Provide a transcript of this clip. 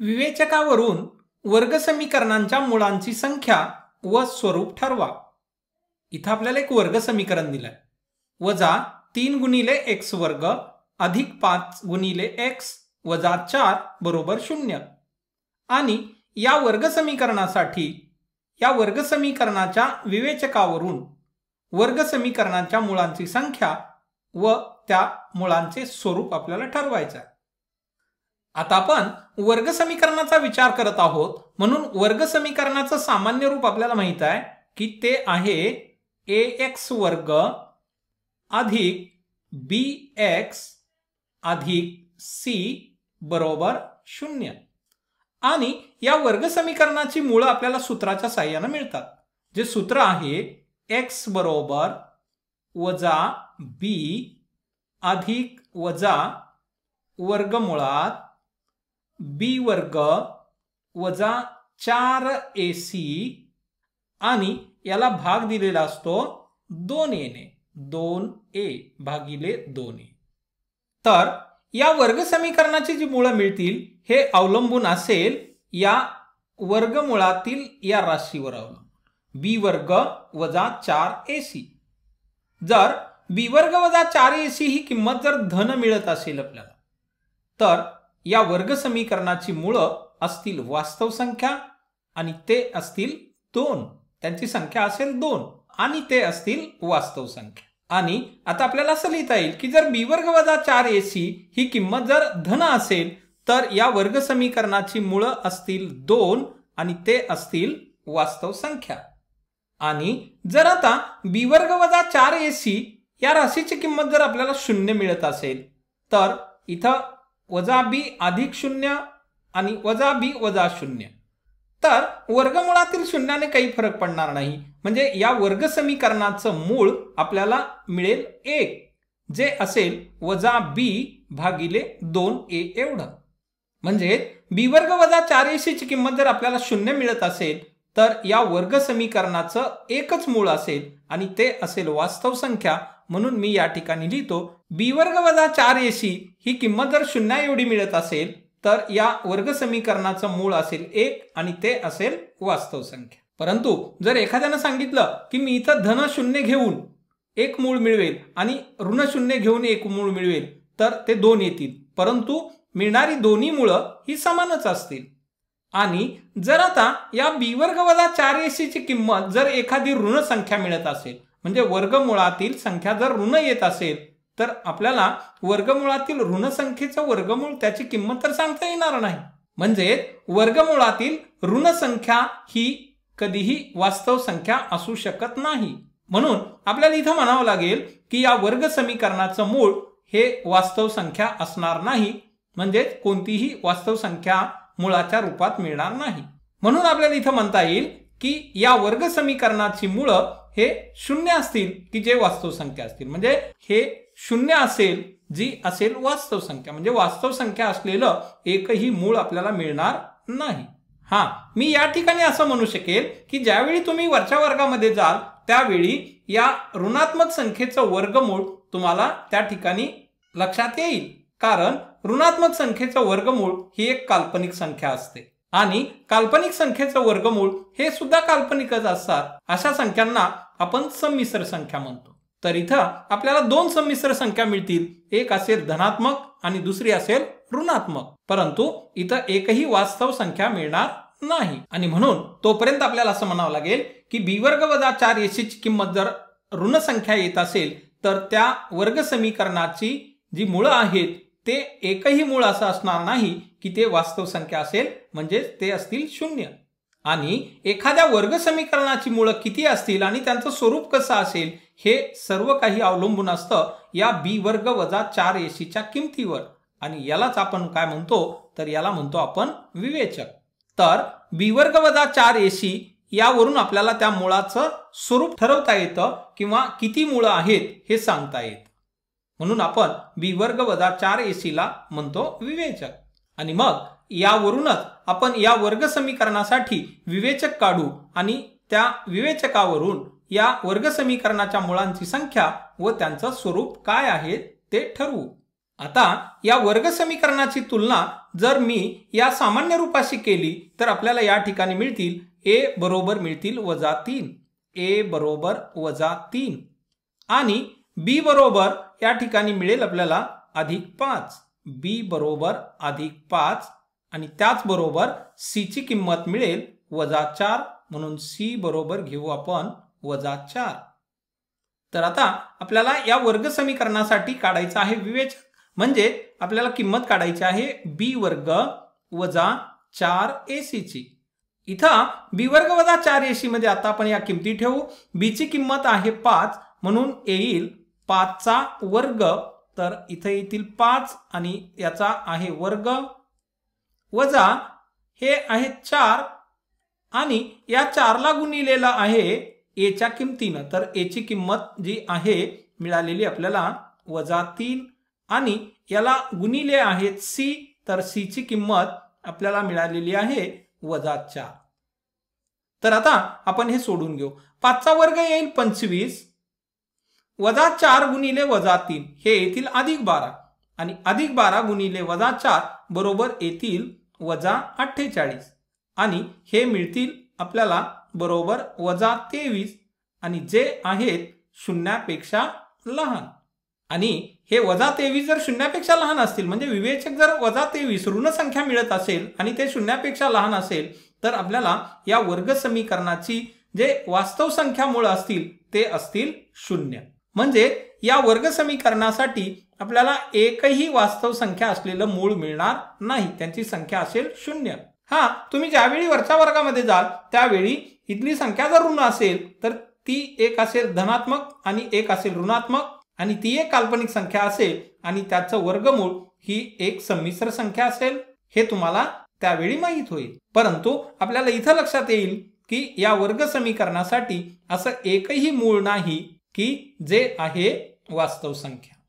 विवेचकावरून वर्गसमीकरणांच्या मुळांची संख्या व स्वरूप ठरवा इथं आपल्याला एक वर्ग समीकरण दिलंय वजा तीन गुणिले एक्स वर्ग अधिक पाच गुणिले एक्स वजा चार बरोबर शून्य आणि या वर्गसमीकरणासाठी या वर्गसमीकरणाच्या विवेचकावरून वर्गसमीकरणाच्या मुळांची संख्या व त्या मुळांचे स्वरूप आपल्याला ठरवायचं आहे आता आपण वर्ग समीकरणाचा विचार करत आहोत म्हणून वर्ग समीकरणाचं सामान्य रूप आपल्याला माहित आहे की ते आहे ए एक्स वर्ग अधिक बी एक्स अधिक सी बरोबर शून्य आणि या वर्ग समीकरणाची मुळं आपल्याला सूत्राच्या साह्यानं मिळतात जे सूत्र आहे एक्स बरोबर वजा बी अधिक वजा वर्गमुळात बी वर्ग वजा चार ए आणि याला भाग दिलेला असतो दोन एने दोन ए भागिले दोन ए तर या वर्ग समीकरणाची जी मुळं मिळतील हे अवलंबून असेल या वर्गमुळातील या राशीवर अवलंबून बी वर्ग वजा चार ए जर बी वर्ग वजा चार ए सी ही किंमत जर धन मिळत असेल आपल्याला तर या वर्ग समीकरणाची मुळं असतील वास्तव संख्या आणि ते असतील दोन त्यांची संख्या असेल दोन आणि ते असतील वास्तव संख्या आणि आता आपल्याला असं लिहिता येईल की जर बी वर्ग वजा चार ए सी ही किंमत जर धन असेल तर या वर्ग समीकरणाची मुळं असतील दोन आणि ते असतील वास्तव संख्या आणि जर आता बी वर्ग वजा चार ए सी या राशीची किंमत जर आपल्याला शून्य मिळत असेल तर इथं वजा बी अधिक शून्य आणि वजा बी वजा शून्य तर वर्गमुळातील शून्याने काही फरक पडणार नाही म्हणजे या वर्ग समीकरणाचं मूळ आपल्याला मिळेल एक जे असेल वजा बी भागिले दोन ए एवढं म्हणजे बी वर्ग वजा चार सीची किंमत जर आपल्याला शून्य मिळत असेल तर या वर्ग समीकरणाचं एकच मूळ असेल आणि ते असेल वास्तव संख्या म्हणून मी या ठिकाणी लिहितो बी वर्ग वजा चार एसी ही किंमत जर शून्या एवढी मिळत असेल तर या वर्ग समीकरणाचं मूळ असेल एक आणि ते असेल वास्तव संख्या परंतु जर एखाद्यानं सांगितलं की मी इथं धन शून्य घेऊन एक मूळ मिळवेल आणि ऋण शून्य घेऊन एक मूळ मिळवेल तर ते दोन येतील परंतु मिळणारी दोन्ही मुळं ही समानच असतील आणि जर आता या बी वर्ग वजा चार ची किंमत जर एखादी ऋण संख्या मिळत असेल म्हणजे वर्गमुळातील संख्या जर ऋण येत असेल तर आपल्याला वर्गमुळातील संख्येचं वर्गमूळ त्याची किंमत तर सांगता येणार नाही म्हणजे वर्गमुळातील ऋणसंख्या ही कधीही वास्तव संख्या असू शकत नाही म्हणून आपल्याला इथं म्हणावं लागेल की या वर्ग समीकरणाचं मूळ हे वास्तव संख्या असणार नाही म्हणजेच कोणतीही वास्तव संख्या मुळाच्या रूपात मिळणार नाही म्हणून आपल्याला इथं म्हणता येईल की या वर्ग समीकरणाची मुळं हे शून्य असतील की जे वास्तव संख्या असतील म्हणजे हे शून्य असेल जी असेल वास्तव संख्या म्हणजे वास्तव संख्या असलेलं एकही मूळ आपल्याला मिळणार नाही हा मी या ठिकाणी असं म्हणू शकेल की ज्यावेळी तुम्ही वरच्या वर्गामध्ये जाल त्यावेळी या ऋणात्मक संख्येचं वर्गमूळ तुम्हाला त्या ठिकाणी लक्षात येईल कारण ऋणात्मक संख्येचं वर्गमूळ ही एक काल्पनिक संख्या असते आणि काल्पनिक संख्येचं वर्गमूळ हे सुद्धा काल्पनिकच असतात अशा संख्यांना आपण संमिश्र संख्या म्हणतो तर इथं आपल्याला दोन संमिश्र संख्या मिळतील एक असेल धनात्मक आणि दुसरी असेल ऋणात्मक परंतु इथं एकही वास्तव संख्या मिळणार नाही आणि म्हणून तोपर्यंत आपल्याला असं म्हणावं लागेल की बी वर्ग वजा चार एसीची किंमत जर ऋण संख्या येत असेल तर त्या वर्ग समीकरणाची जी मुळं आहेत ते एकही मूळ असं असणार नाही की ते वास्तव संख्या असेल म्हणजेच ते असतील शून्य आणि एखाद्या वर्ग समीकरणाची मुळं किती असतील आणि त्यांचं स्वरूप कसं असेल हे सर्व काही अवलंबून असतं या बी वर्ग वजा चार एसीच्या किमतीवर आणि यालाच आपण काय म्हणतो तर याला म्हणतो आपण विवेचक तर बी वर्ग वजा चार एसी यावरून आपल्याला त्या मुळाचं स्वरूप ठरवता येतं किंवा किती मुळं आहेत हे सांगता येतं म्हणून आपण बी वर्ग वजा चार ए सीला म्हणतो विवेचक आणि मग यावरूनच आपण या वर्ग समीकरणासाठी विवेचक काढू आणि त्या विवेचकावरून या वर्ग समीकरणाच्या मुळांची संख्या व त्यांचं स्वरूप काय आहे ते ठरवू आता या वर्ग समीकरणाची तुलना जर मी या सामान्य रूपाशी केली तर आपल्याला या ठिकाणी मिळतील ए बरोबर मिळतील वजा तीन ए बरोबर वजा तीन आणि बी बरोबर या ठिकाणी मिळेल आपल्याला अधिक पाच बी बरोबर अधिक पाच आणि त्याचबरोबर सीची किंमत मिळेल वजा चार म्हणून सी बरोबर घेऊ आपण वजा चार तर आता आपल्याला या वर्ग समीकरणासाठी काढायचं आहे विवेचक म्हणजे आपल्याला किंमत काढायची आहे बी वर्ग वजा चार ए सीची इथं बी वर्ग वजा चार एसी मध्ये आता आपण या किमती ठेवू बीची किंमत आहे पाच म्हणून येईल पाचचा वर्ग तर इथे येथील पाच आणि याचा आहे वर्ग वजा हे आहे चार आणि या चारला गुणिलेला आहे एच्या किमतीनं तर एची किंमत जी आहे मिळालेली आपल्याला वजा तीन आणि याला गुणिले आहेत सी तर सीची किंमत आपल्याला मिळालेली आहे वजा चार तर आता आपण हे सोडून घेऊ पाचचा वर्ग येईल पंचवीस वजा चार गुणिले वजा तीन हे येथील अधिक बारा आणि अधिक बारा गुणिले वजा चार बरोबर येथील वजा अठ्ठेचाळीस आणि हे मिळतील आपल्याला बरोबर वजा तेवीस आणि जे आहेत शून्यापेक्षा लहान आणि हे वजा तेवीस जर शून्यापेक्षा लहान असतील म्हणजे विवेचक जर वजा तेवीस ऋण संख्या मिळत असेल आणि ते शून्यापेक्षा लहान असेल तर आपल्याला या वर्ग समीकरणाची जे वास्तव संख्या मूळ असतील ते असतील शून्य म्हणजे या वर्ग समीकरणासाठी आपल्याला एकही वास्तव संख्या असलेलं मूळ मिळणार नाही त्यांची संख्या असेल शून्य हा तुम्ही ज्यावेळी वरच्या वर्गामध्ये जाल त्यावेळी इथली संख्या जर ऋण असेल तर ती एक असेल धनात्मक आणि एक असेल ऋणात्मक आणि ती एक काल्पनिक संख्या असेल आणि त्याचं वर्गमूळ ही एक संमिश्र संख्या असेल हे तुम्हाला त्यावेळी माहीत होईल परंतु आपल्याला इथं लक्षात येईल की या वर्ग समीकरणासाठी असं एकही मूळ नाही की जे आहे वास्तव संख्या